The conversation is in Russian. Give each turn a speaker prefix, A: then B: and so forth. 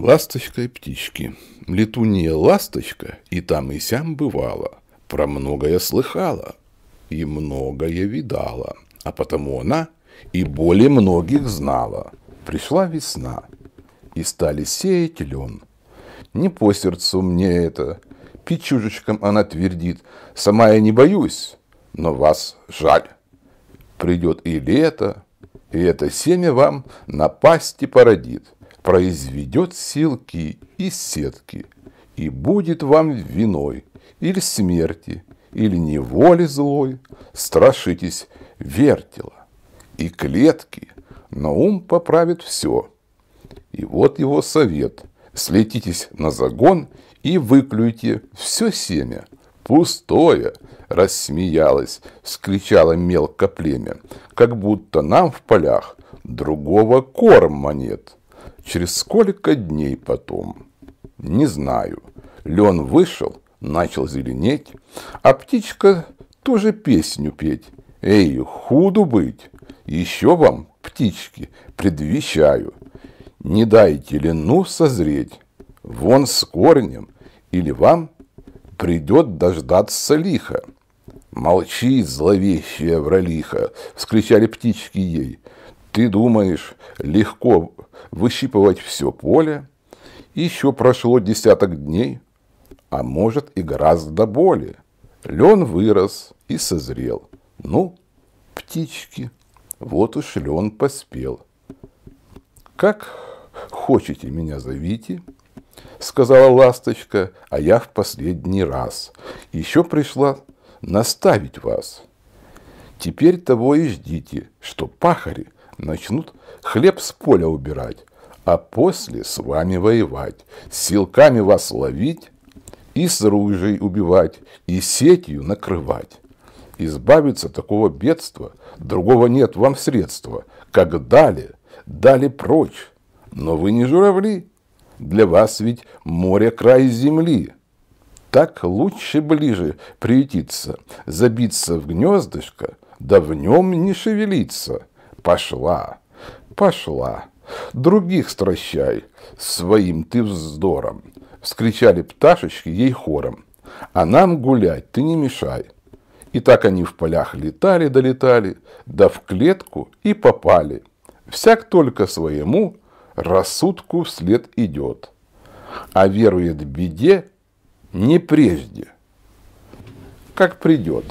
A: Ласточка и птички. Летунья ласточка и там и сям бывала. Про многое слыхала и многое видала. А потому она и более многих знала. Пришла весна, и стали сеять лен. Не по сердцу мне это. Печужечкам она твердит. Сама я не боюсь, но вас жаль. Придет и лето, и это семя вам на напасти породит произведет силки из сетки, и будет вам виной, или смерти, или неволи злой, страшитесь вертела и клетки, но ум поправит все. И вот его совет – слетитесь на загон и выклюйте все семя. Пустое, рассмеялась, вскричала мелко племя, как будто нам в полях другого корма нет. Через сколько дней потом? Не знаю. Лен вышел, начал зеленеть, а птичка тоже песню петь. Эй, худу быть, еще вам, птички, предвещаю. Не дайте лену созреть, вон с корнем, или вам придет дождаться лиха. «Молчи, зловещая вралиха!» — вскричали птички ей ты думаешь, легко выщипывать все поле, еще прошло десяток дней, а может и гораздо более. Лен вырос и созрел. Ну, птички, вот уж лен поспел. Как хотите меня зовите, сказала ласточка, а я в последний раз. Еще пришла наставить вас. Теперь того и ждите, что пахари – начнут хлеб с поля убирать, а после с вами воевать, с силками вас ловить и с ружей убивать, и сетью накрывать. Избавиться от такого бедства, другого нет вам средства, как дали, дали прочь. Но вы не журавли, для вас ведь море край земли. Так лучше ближе приютиться, забиться в гнездышко, да в нем не шевелиться. Пошла, пошла, других стращай, своим ты вздором. Вскричали пташечки ей хором. А нам гулять ты не мешай. И так они в полях летали-долетали, да в клетку и попали. Всяк только своему рассудку вслед идет, а верует беде не прежде, как придет.